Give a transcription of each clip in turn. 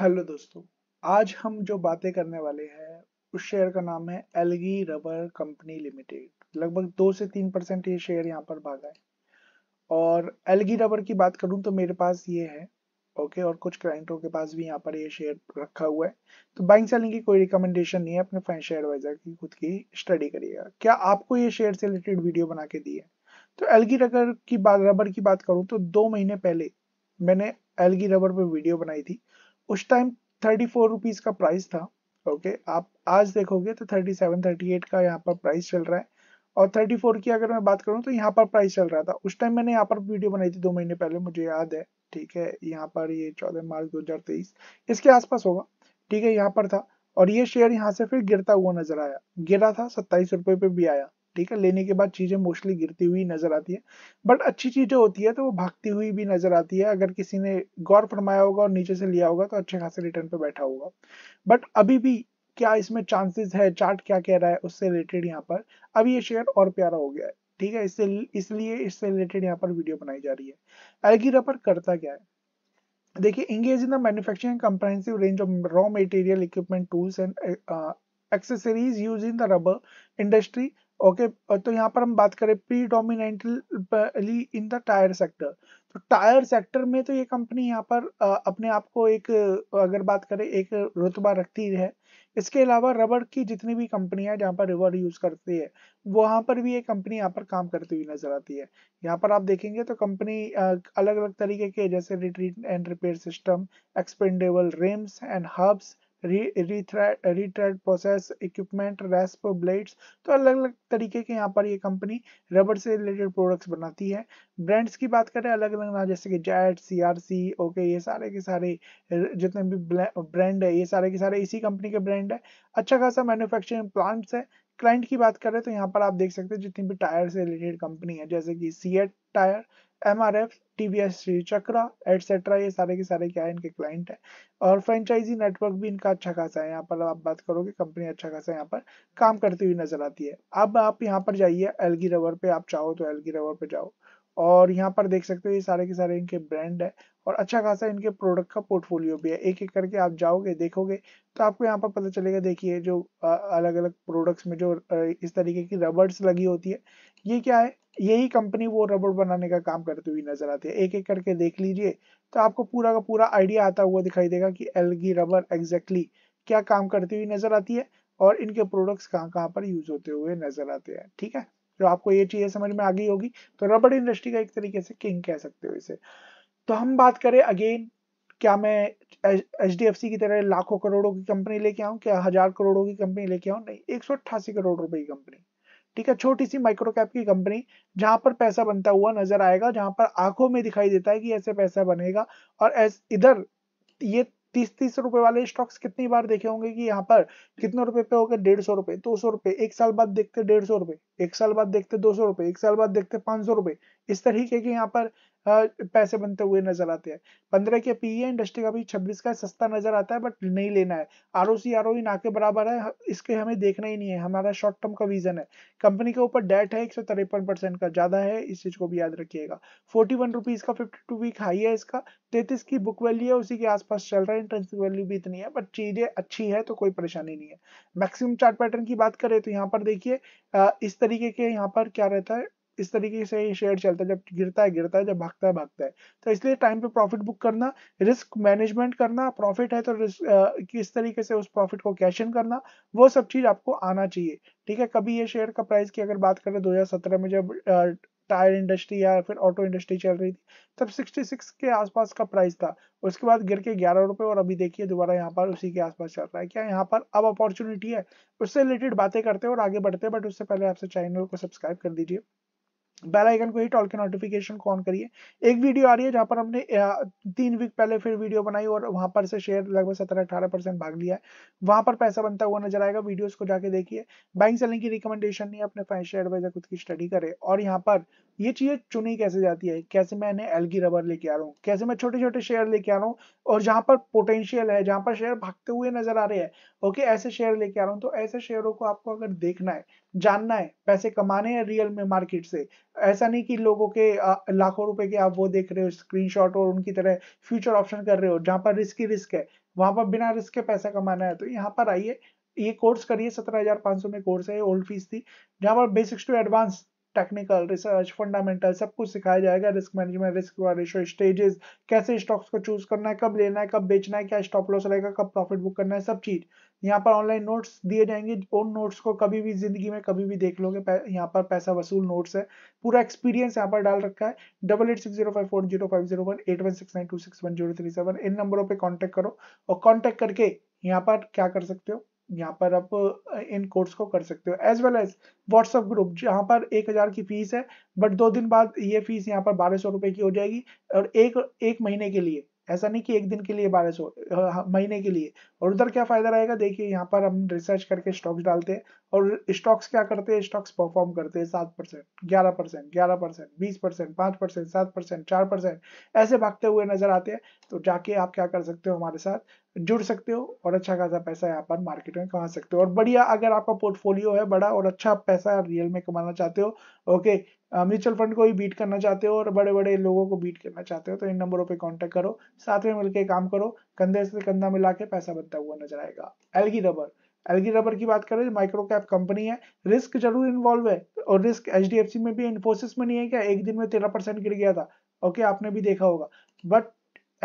hello दोस्तों आज हम जो बातें करने वाले हैं उस शेयर का नाम है एलगी रबर कंपनी लिमिटेड लगभग दो से तीन परसेंट ये शेयर यहाँ पर भागा है और एलगी रबर की बात करूँ तो मेरे पास ये है ओके और कुछ क्लाइंटों के पास भी यहाँ पर ये शेयर रखा हुआ है तो बाइंग सेलिंग की कोई रिकमेंडेशन नहीं है अपने फाइनेंशियल एडवाइजर की खुद की स्टडी करिएगा क्या आपको ये शेयर से रिलेटेड वीडियो बना के दी है तो एलगी रबर की बात रबर की बात करूँ तो दो महीने पहले मैंने एलगी रबर पर वीडियो बनाई थी उस टाइम थर्टी फोर रुपीज का प्राइस था ओके आप आज देखोगे तो थर्टी सेवन थर्टी एट का यहाँ पर प्राइस चल रहा है और थर्टी फोर की अगर मैं बात करूँ तो यहाँ पर प्राइस चल रहा था उस टाइम मैंने यहाँ पर वीडियो बनाई थी दो महीने पहले मुझे याद है ठीक है यहाँ पर ये चौदह मार्च दो हजार तेईस इसके आसपास होगा ठीक है यहाँ पर था और ये शेयर यहाँ से फिर गिरता हुआ नजर आया गिरा था सत्ताईस रुपए पे भी आया ठीक है लेने के बाद चीज़ें मोस्टली गिरती हुई नज़र आती है बट अच्छी चीज़ें होती है तो वो भागती हुई भी नज़र आती है अगर किसी ने गौर फरमाया होगा और नीचे से लिया होगा तो अच्छे खासे रिटर्न पे बैठा होगा बट अभी भी क्या इसमें चांसेस है चार्ट क्या कह रहा है उससे रिलेटेड यहाँ पर अभी ये शेयर और प्यारा हो गया है ठीक है इससे इसलिए इससे रिलेटेड यहाँ पर वीडियो बनाई जा रही है एलगीरा पर करता क्या है देखिए engage in the manufacturing comprehensive range of raw material equipment tools and accessories use in the rubber industry okay okay, तो यहाँ पर हम बात करें predominantly in the tyre sector तो टायर सेक्टर में तो ये कंपनी यहाँ पर अपने आप को एक अगर बात करें एक रुतबा रखती है इसके अलावा रबर की जितनी भी कंपनियां जहाँ पर रबर यूज करती है वहां पर भी ये कंपनी यहाँ पर काम करती हुई नजर आती है यहाँ पर आप देखेंगे तो कंपनी अलग अलग तरीके के जैसे retreat and repair system expendable rims and hubs retread process equipment rasp blades तो अलग अलग तरीके के यहाँ पर ये कंपनी रबर से रिलेटेड प्रोडक्ट्स बनाती है ब्रांड्स की बात करें अलग अलग नाम जैसे कि जैट सी आर सी ओके ये सारे के सारे जितने भी ब्रांड है ये सारे के सारे इसी कंपनी के ब्रांड है अच्छा खासा मैन्युफैक्चरिंग प्लांट्स है क्लाइंट की बात करें तो यहाँ पर आप देख सकते हैं जितनी भी टायर से रिलेटेड कंपनी है जैसे कि CEAT tyre M R F T V S Shri Chakra et cetera ये सारे के सारे क्या है इनके क्लाइंट है और फ्रेंचाइजी नेटवर्क भी इनका अच्छा खासा है यहाँ पर आप बात करोगे कंपनी अच्छा खासा यहाँ पर काम करती हुई नजर आती है अब आप यहाँ पर जाइए एलगी रवर पे आप चाहो तो एलगी रवर पे जाओ और यहाँ पर देख सकते हो ये सारे के सारे इनके ब्रांड है और अच्छा खासा इनके प्रोडक्ट का पोर्टफोलियो भी है एक एक करके आप जाओगे देखोगे तो आपको यहाँ पर पता चलेगा देखिए जो अलग अलग प्रोडक्ट्स में जो इस तरीके की रबर्स लगी होती है ये क्या है यही कंपनी वो रबड़ बनाने का काम करती हुई नजर आती है एक एक करके देख लीजिए तो आपको पूरा का पूरा आइडिया आता हुआ दिखाई देगा कि एलगी रबर एग्जैक्टली क्या काम करती हुई नजर आती है और इनके प्रोडक्ट्स कहाँ कहाँ पर यूज होते हुए नजर आते हैं ठीक है जो आपको ये चीज़ें समझ में आ गई होगी तो रबड़ इंडस्ट्री का एक तरीके से किंग कह सकते हो इसे तो हम बात करें अगेन क्या मैं एच डी एफ सी की तरह लाखों करोड़ों की कंपनी लेके आऊँ क्या हजार करोड़ों की कंपनी लेके आऊँ नहीं एक सौ अट्ठासी करोड़ रुपए की कंपनी ठीक है छोटी सी माइक्रो कैप की कंपनी जहां पर पैसा बनता हुआ नजर आएगा जहां पर आंखों में दिखाई देता है कि ऐसे पैसा बनेगा और इधर ये तीस तीस रुपए वाले स्टॉक्स कितनी बार देखे होंगे कि यहाँ पर कितने रुपए पे हो गए डेढ़ सौ रुपए दो सौ रुपए एक साल बाद देखते डेढ़ सौ रुपए एक साल बाद देखते दो सौ रुपए एक साल बाद देखते पांच सौ रुपए इस तरीके के यहाँ पर पैसे बनते हुए नजर आते हैं पंद्रह के पीए इंडस्ट्री e का भी छब्बीस का सस्ता नजर आता है बट नहीं लेना है R O C R O ना के बराबर है इसके हमें देखना ही नहीं है हमारा शॉर्ट टर्म का विजन है कंपनी के ऊपर डेट है एक सौ तिरपन परसेंट का ज्यादा है इस चीज को भी याद रखिएगा फोर्टी वन रुपीज का फिफ्टी टू वीक हाई है इसका तैतीस की बुक वैल्यू है उसी के आसपास चल रहा है इंट्रेंस वैल्यू भी इतनी है बट चीजें अच्छी है तो कोई परेशानी नहीं है मैक्सिमम चार्ट पैटर्न की बात करें तो यहाँ पर देखिए इस तरह तरीके के यहाँ पर क्या रहता है इस तरीके से ये शेयर चलता है जब गिरता है गिरता है जब भागता है भागता है तो इसलिए टाइम पे प्रॉफिट बुक करना रिस्क मैनेजमेंट करना प्रॉफिट है तो रिस्क किस तरीके से उस प्रॉफिट को कैश इन करना वो सब चीज आपको आना चाहिए ठीक है कभी ये शेयर का प्राइस की अगर बात करें 2017 में जब आ, टायर इंडस्ट्री या फिर ऑटो इंडस्ट्री चल रही थी तब 66 के आसपास का प्राइस था उसके बाद गिर के ग्यारह रुपए और अभी देखिए दोबारा यहाँ पर उसी के आसपास चल रहा है क्या यहाँ पर अब अपॉर्चुनिटी है उससे रिलेटेड बातें करते हैं और आगे बढ़ते हैं बट उससे पहले आपसे चैनल को सब्सक्राइब कर दीजिए बेल आइकन को हिट ऑल के नोटिफिकेशन को ऑन करिए एक वीडियो आ रही है जहां पर हमने तीन वीक पहले फिर वीडियो बनाई और वहां पर से शेयर लगभग सत्रह अठारह परसेंट भाग लिया है वहां पर पैसा बनता हुआ नजर आएगा वीडियोस को जाके देखिए बैंक सेलिंग की रिकमेंडेशन नहीं अपने फाइनेंशियल एडवाइजर खुद की स्टडी करे और यहाँ पर ये चीजें चुनी कैसे जाती है कैसे मैंने एलगी रबर लेके आ रहा हूँ कैसे मैं छोटे छोटे शेयर लेके आ रहा हूँ और जहां पर पोटेंशियल है जहां पर शेयर भागते हुए नजर आ रहे हैं ओके ऐसे शेयर लेके आ रहा हूँ तो ऐसे शेयरों को आपको अगर देखना है जानना है पैसे कमाने हैं रियल में मार्केट से ऐसा नहीं कि लोगों के लाखों रुपए के आप वो देख रहे हो स्क्रीनशॉट और उनकी तरह फ्यूचर ऑप्शन कर रहे हो जहां पर रिस्क ही रिस्क है वहां पर बिना रिस्क के पैसा कमाना है तो यहाँ पर आइए ये कोर्स करिए सत्रह हजार पांच सौ में कोर्स है ओल्ड फीस थी जहाँ पर basics to advance technical research fundamental सब कुछ सिखाया जाएगा risk management risk ratio stages कैसे स्टॉक्स को चूज करना है कब लेना है कब बेचना है क्या स्टॉप लॉस रहेगा कब प्रॉफिट बुक करना है सब चीज यहाँ पर ऑनलाइन नोट्स दिए जाएंगे उन नोट्स को कभी भी जिंदगी में कभी भी देख लोगे यहाँ पर पैसा वसूल नोट्स है पूरा एक्सपीरियंस यहाँ पर डाल रखा है double eight six zero five four zero five zero one eight one six nine two six one zero three seven इन नंबरों पर कॉन्टैक्ट करो और कॉन्टैक्ट करके यहाँ पर क्या कर सकते हो यहाँ पर आप इन कोर्स को कर सकते हो as well as WhatsApp group जहाँ पर एक हज़ार की फीस है बट दो दिन बाद ये फीस यहाँ पर बारह सौ रुपए की हो जाएगी और एक एक महीने के लिए ऐसा नहीं कि एक दिन के लिए बारह सौ हाँ, महीने के लिए और उधर क्या फ़ायदा रहेगा देखिए यहाँ पर हम रिसर्च करके स्टॉक्स डालते हैं और स्टॉक्स क्या करते हैं स्टॉक्स परफॉर्म करते हैं सात परसेंट ग्यारह परसेंट ग्यारह परसेंट बीस परसेंट पांच परसेंट सात परसेंट चार परसेंट ऐसे भागते हुए नजर आते हैं तो जाके आप क्या कर सकते हो हमारे साथ जुड़ सकते हो और अच्छा खासा पैसा यहाँ पर मार्केट में कमा सकते हो और बढ़िया अगर आपका पोर्टफोलियो है बड़ा और अच्छा पैसा रियल में कमाना चाहते हो ओके म्यूचुअल फंड को ही बीट करना चाहते हो और बड़े बड़े लोगों को बीट करना चाहते हो तो इन नंबरों पे कांटेक्ट करो साथ में मिलकर काम करो कंधे से कंधा मिला के पैसा बनता हुआ नजर आएगा एलगी रबर एलगी रबर की बात करें माइक्रो कैप कंपनी है रिस्क जरूर इन्वॉल्व है और रिस्क एच में भी इन्फोसिस में नहीं है क्या एक दिन में तेरह परसेंट गिर गया था ओके आपने भी देखा होगा बट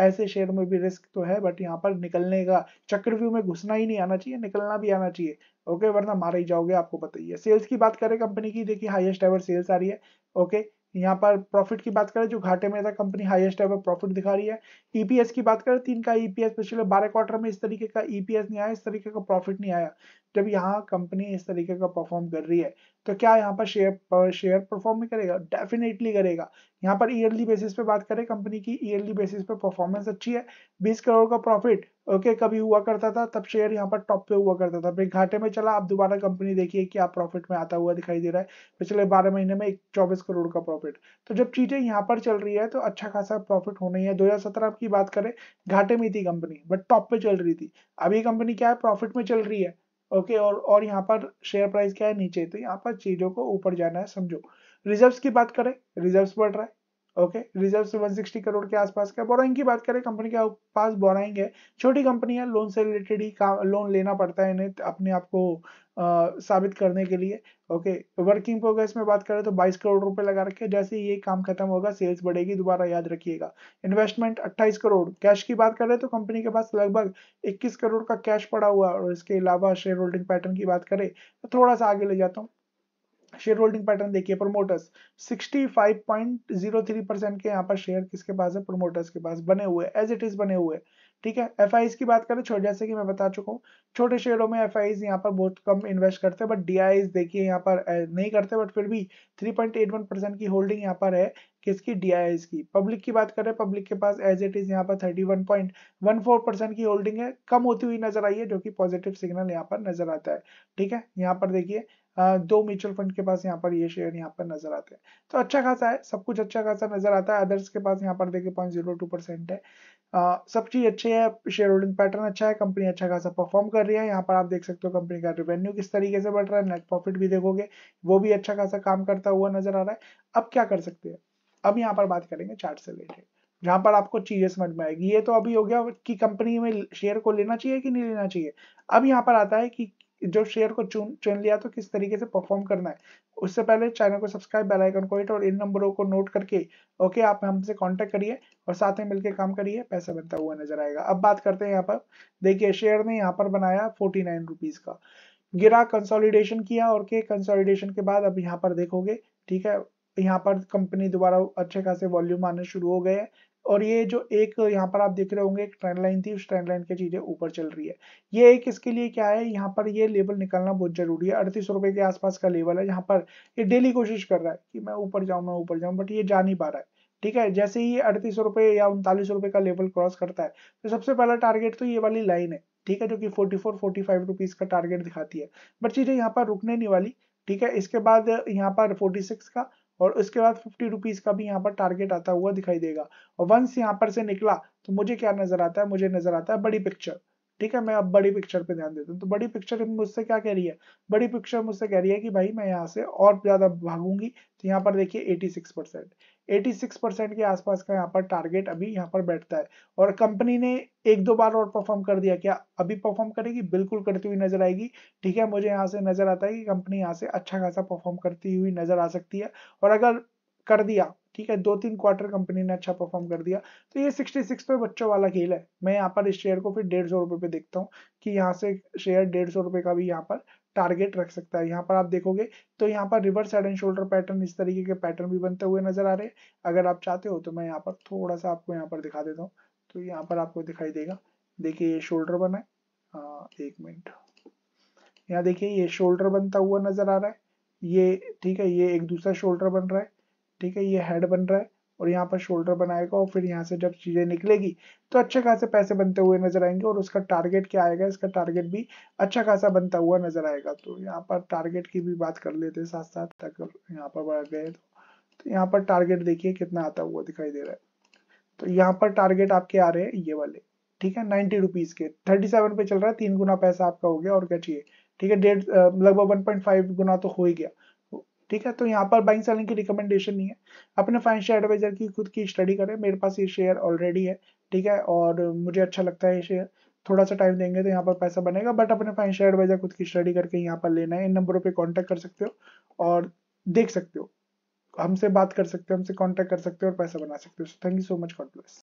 ऐसे शेयर में भी रिस्क तो है बट यहाँ पर निकलने का चक्रव्यूह में घुसना ही नहीं आना चाहिए निकलना भी आना चाहिए ओके वरना मारे ही जाओगे आपको बताइए सेल्स की बात करें कंपनी की देखिए हाईएस्ट एवर सेल्स आ रही है ओके यहाँ पर प्रॉफिट की बात करें जो घाटे में था कंपनी हाईएस्ट एवर प्रॉफिट दिखा रही है ईपीएस e की बात करें तीन का ईपीएस e पिछले बारह क्वार्टर में इस तरीके का ईपीएस e नहीं आया इस तरीके का प्रॉफिट नहीं आया जब यहाँ कंपनी इस तरीके का परफॉर्म कर रही है तो क्या यहाँ पर शेयर शेयर परफॉर्म भी करेगा डेफिनेटली करेगा यहाँ पर ईयरली बेसिस पे बात करें कंपनी की ईयरली बेसिस पे परफॉर्मेंस अच्छी है बीस करोड़ का प्रॉफिट ओके कभी हुआ करता था तब शेयर यहाँ पर टॉप पे हुआ करता था फिर घाटे में चला आप दोबारा कंपनी देखिए कि आप प्रॉफिट में आता हुआ दिखाई दे रहा है पिछले बारह महीने में एक चौबीस करोड़ का प्रॉफिट तो जब चीजें यहाँ पर चल रही है तो अच्छा खासा प्रॉफिट होना ही है दो की बात करें घाटे में थी कंपनी बट टॉप पे चल रही थी अभी कंपनी क्या है प्रॉफिट में चल रही है ओके और और यहाँ पर शेयर प्राइस क्या है नीचे तो यहाँ पर चीजों को ऊपर जाना है समझो रिजर्व्स की बात करें रिजर्व्स बढ़ रहा है ओके रिजर्व से सिक्सटी करोड़ के आसपास का बोराइंग की बात करें कंपनी के पास बोराइंग है छोटी कंपनी है लोन से रिलेटेड ही लोन लेना पड़ता है इन्हें अपने आप को साबित करने के लिए ओके वर्किंग प्रोग्रेस में बात करें तो 22 करोड़ रुपए लगा रखे जैसे ये काम खत्म होगा सेल्स बढ़ेगी दोबारा याद रखिएगा इन्वेस्टमेंट 28 करोड़ कैश की बात करें तो कंपनी के पास लगभग 21 करोड़ का कैश पड़ा हुआ और इसके अलावा शेयर होल्डिंग पैटर्न की बात करें तो थोड़ा सा आगे ले जाता हूँ शेयर होल्डिंग पैटर्न देखिए प्रोमोटर्स 65.03 परसेंट के यहाँ पर शेयर किसके पास है प्रोमोटर्स के पास बने हुए एज इट इज बने हुए ठीक है एफ की बात करें छोटे जैसे कि मैं बता चुका हूँ छोटे शेयरों में एफ आई यहाँ पर बहुत कम इन्वेस्ट करते हैं बट डी देखिए यहाँ पर नहीं करते बट फिर भी 3.81 परसेंट की होल्डिंग यहाँ पर है किसकी डी की पब्लिक की बात करें पब्लिक के पास एज इट इज यहाँ पर 31.14 परसेंट की होल्डिंग है कम होती हुई नजर आई है जो कि पॉजिटिव सिग्नल यहाँ पर नजर आता है ठीक है यहाँ पर देखिए दो म्यूचुअल फंड के पास यहाँ पर ये शेयर यहाँ पर नजर आते हैं तो अच्छा खासा है सब कुछ अच्छा खासा नजर आता है अदर्स के पास यहाँ पर देखिए पॉइंट जीरो टू परसेंट है आ, सब चीज अच्छी है शेयर होल्डिंग पैटर्न अच्छा है कंपनी अच्छा खासा परफॉर्म कर रही है यहाँ पर आप देख सकते हो कंपनी का रेवेन्यू किस तरीके से बढ़ रहा है नेट प्रॉफिट भी देखोगे वो भी अच्छा खासा काम करता हुआ नजर आ रहा है अब क्या कर सकते हैं अब यहाँ पर बात करेंगे चार्ट से रिलेटेड जहां पर आपको चीजें समझ में आएगी ये तो अभी हो गया कि कंपनी में शेयर को लेना चाहिए कि नहीं लेना चाहिए अब यहाँ पर आता है कि जो शेयर को चुन चुन लिया तो किस तरीके से परफॉर्म करना है उससे पहले चैनल को सब्सक्राइब बेल आइकन को हिट और इन नंबरों को नोट करके ओके आप हमसे कांटेक्ट करिए और साथ में मिलकर काम करिए पैसा बनता हुआ नजर आएगा अब बात करते हैं यहाँ पर देखिए शेयर ने यहाँ पर बनाया फोर्टी नाइन रुपीज का गिरा कंसोलिडेशन किया और के कंसोलिडेशन के बाद अब यहाँ पर देखोगे ठीक है यहाँ पर कंपनी दोबारा अच्छे खासे वॉल्यूम आने शुरू हो गए और ये जो एक यहाँ पर आप देख रहे होंगे एक ट्रेंड लाइन थी उस ट्रेंड लाइन की चीजें ऊपर चल रही है ये एक इसके लिए क्या है यहाँ पर ये लेवल निकालना बहुत जरूरी है अड़तीस रुपए के आसपास का लेवल है यहाँ पर ये डेली कोशिश कर रहा है कि मैं ऊपर जाऊँ मैं ऊपर जाऊँ बट ये जा नहीं पा रहा है ठीक है जैसे ही अड़तीस रुपए या उनतालीस रुपए का लेवल क्रॉस करता है तो सबसे पहला टारगेट तो ये वाली लाइन है ठीक है जो फोर फोर्टी फाइव रुपीज का टारगेट दिखाती है बट चीजें यहाँ पर रुकने नहीं वाली ठीक है इसके बाद यहाँ पर सिक्स का और उसके बाद फिफ्टी रुपीज का भी यहाँ पर टारगेट आता हुआ दिखाई देगा और वंस यहाँ पर से निकला तो मुझे क्या नजर आता है मुझे नजर आता है बड़ी पिक्चर ठीक है मैं अब बड़ी पिक्चर पे ध्यान देता हूँ तो बड़ी पिक्चर मुझसे क्या कह रही है बड़ी पिक्चर मुझसे कह रही है कि भाई मैं यहाँ से और ज्यादा भागूंगी तो यहाँ पर देखिए 86 परसेंट 86 के आसपास का यहाँ पर टारगेट अभी यहाँ पर बैठता है और कंपनी ने एक दो बार और परफॉर्म कर दिया क्या अभी परफॉर्म करेगी बिल्कुल करती हुई नजर आएगी ठीक है मुझे यहाँ से नजर आता है कि कंपनी यहाँ से अच्छा खासा परफॉर्म करती हुई नजर आ सकती है और अगर कर दिया ठीक है दो तीन क्वार्टर कंपनी ने अच्छा परफॉर्म कर दिया तो ये 66 पे बच्चों वाला खेल है मैं यहाँ पर इस शेयर को फिर डेढ़ सौ रुपए पे देखता हूँ कि यहाँ से शेयर डेढ़ सौ रुपए का भी यहाँ पर टारगेट रख सकता है यहाँ पर आप देखोगे तो यहाँ पर reverse head and shoulder pattern इस तरीके के पैटर्न भी बनते हुए नजर आ रहे हैं अगर आप चाहते हो तो मैं यहाँ पर थोड़ा सा आपको यहाँ पर दिखा देता हूँ तो यहाँ पर आपको दिखाई देगा देखिए ये शोल्डर बना है हाँ, एक मिनट यहाँ देखिए ये शोल्डर बनता हुआ नजर आ रहा है ये ठीक है ये एक दूसरा शोल्डर बन रहा है ठीक है ये हेड बन रहा है और यहाँ पर शोल्डर बनाएगा और फिर यहाँ से जब चीज़ें निकलेगी तो अच्छे खासे पैसे बनते हुए नजर आएंगे और उसका टारगेट क्या आएगा इसका टारगेट भी अच्छा खासा बनता हुआ नजर आएगा तो यहाँ पर टारगेट की भी बात कर लेते साथ साथ तक यहाँ पर बढ़ गए तो, तो यहाँ पर टारगेट देखिए कितना आता हुआ दिखाई दे रहा है तो यहाँ पर टारगेट आपके आ रहे हैं ये वाले ठीक है नाइन्टी रुपीज के थर्टी सेवन पे चल रहा है तीन गुना पैसा आपका हो गया और क्या चाहिए ठीक है डेढ़ लगभग वन पॉइंट फाइव गुना तो हो ही गया ठीक है तो यहाँ पर बाइंग सेलिंग की रिकमेंडेशन नहीं है अपने फाइनेंशियल एडवाइजर की खुद की स्टडी करें मेरे पास ये शेयर ऑलरेडी है ठीक है और मुझे अच्छा लगता है ये शेयर थोड़ा सा टाइम देंगे तो यहाँ पर पैसा बनेगा बट अपने फाइनेंशियल एडवाइजर खुद की स्टडी करके यहाँ पर लेना है इन नंबरों पर कॉन्टैक्ट कर सकते हो और देख सकते हो हमसे बात कर सकते हो हमसे कॉन्टैक्ट कर सकते हो और पैसा बना सकते हो thank you so much God bless